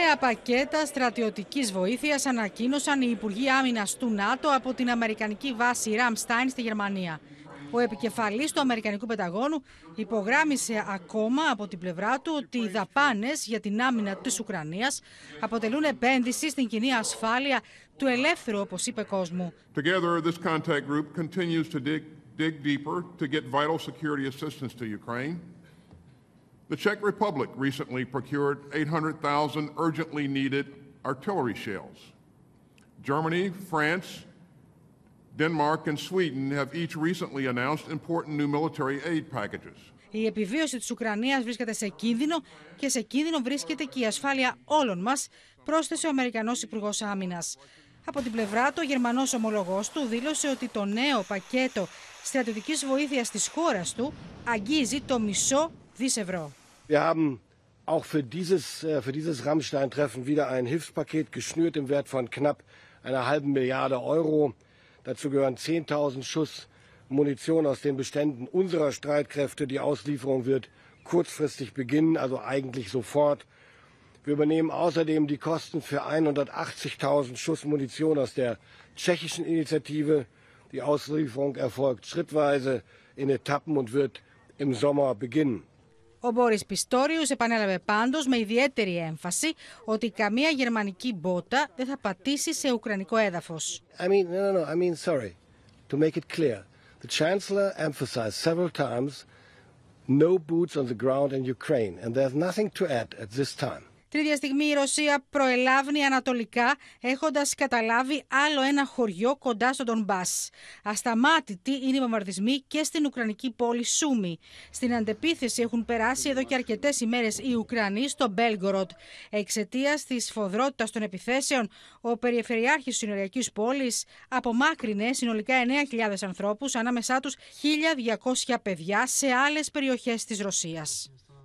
νέα πακέτα στρατιωτικής βοήθειας ανακοίνωσαν οι Υπουργοί Άμυνας του ΝΑΤΟ από την Αμερικανική βάση Ραμστάιν στη Γερμανία. Ο επικεφαλής του Αμερικανικού Πενταγώνου υπογράμμισε ακόμα από την πλευρά του ότι οι δαπάνες για την άμυνα της Ουκρανίας αποτελούν επένδυση στην κοινή ασφάλεια του ελεύθερου, όπως είπε, κόσμου. Together, The Czech Republic recently procured 800,000 urgently needed artillery shells. Germany, France, Denmark and Sweden have each recently announced important new military aid packages. Η επιβίωση της Ουκρανίας βρίσκεται σε κίνδυνο και σε κίνδυνο βρίσκεται και η ασφάλεια όλων μας, πρόσθεσε ο Αμερικανός Υπουργός Άμυνας. Από την πλευρά του, ο Γερμανός ομολογός του δήλωσε ότι το νέο πακέτο στρατιωτικής βοήθειας της χώρας του αγγίζει το μισό δις ευρώ. Wir haben auch für dieses, äh, für dieses Rammstein-Treffen wieder ein Hilfspaket geschnürt im Wert von knapp einer halben Milliarde Euro. Dazu gehören 10.000 Schuss Munition aus den Beständen unserer Streitkräfte. Die Auslieferung wird kurzfristig beginnen, also eigentlich sofort. Wir übernehmen außerdem die Kosten für 180.000 Schuss Munition aus der tschechischen Initiative. Die Auslieferung erfolgt schrittweise in Etappen und wird im Sommer beginnen. Ο Μπόρις Πιστόριου επανέλαβε πάντως με ιδιαίτερη έμφαση ότι καμία γερμανική μπότα δεν θα πατήσει σε ουκρανικό έδαφος. I mean, no, no, no, I mean, sorry. To make it clear, the Chancellor emphasized several times no boots on the ground in Ukraine, and there's nothing to add at this time. Τρίτη στιγμή η Ρωσία προελάβνει ανατολικά έχοντας καταλάβει άλλο ένα χωριό κοντά στον Ντομπά. Ασταμάτητοι είναι οι βομβαρδισμοί και στην Ουκρανική πόλη Σούμι. Στην αντεπίθεση έχουν περάσει εδώ και αρκετές ημέρες οι Ουκρανοί στο Μπέλγκοροτ. Εξαιτίας της φοδρότητας των επιθέσεων, ο Περιφερειάρχης της Συνοριακής Πόλης απομάκρυνε συνολικά 9.000 ανθρώπους, ανάμεσά τους 1.200 παιδιά σε άλλες περιοχές της Ρωσίας.